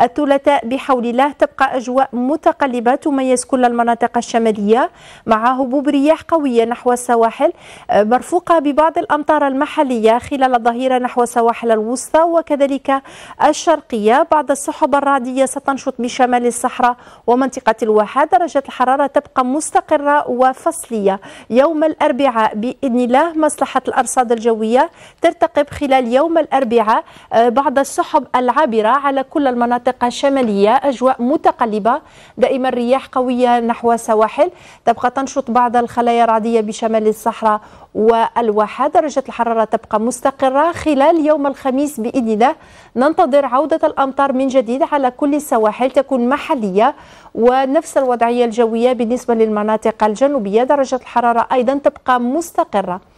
الثلاثاء بحول الله تبقى أجواء متقلبة تميز كل المناطق الشمالية مع هبوب رياح قوية نحو السواحل آه، مرفوقة ببعض الأمطار المحلية خلال الظهيرة نحو السواحل الوسطى وكذلك الشرقية بعض السحب الرعدية ستنشط بشمال الصحراء ومنطقة الواحة درجة الحرارة تبقى مستقرة وفصلية يوم الأربعاء بإذن الله مصلحة الأرصاد الجوية ترتقب خلال يوم الأربعاء آه، بعض السحب العابرة على كل المناطق منطقة شمالية أجواء متقلبة دائما رياح قوية نحو السواحل تبقى تنشط بعض الخلايا الرعدية بشمال الصحراء والواحة درجة الحرارة تبقى مستقرة خلال يوم الخميس بإذن الله ننتظر عودة الأمطار من جديد على كل السواحل تكون محلية ونفس الوضعية الجوية بالنسبة للمناطق الجنوبية درجة الحرارة أيضا تبقى مستقرة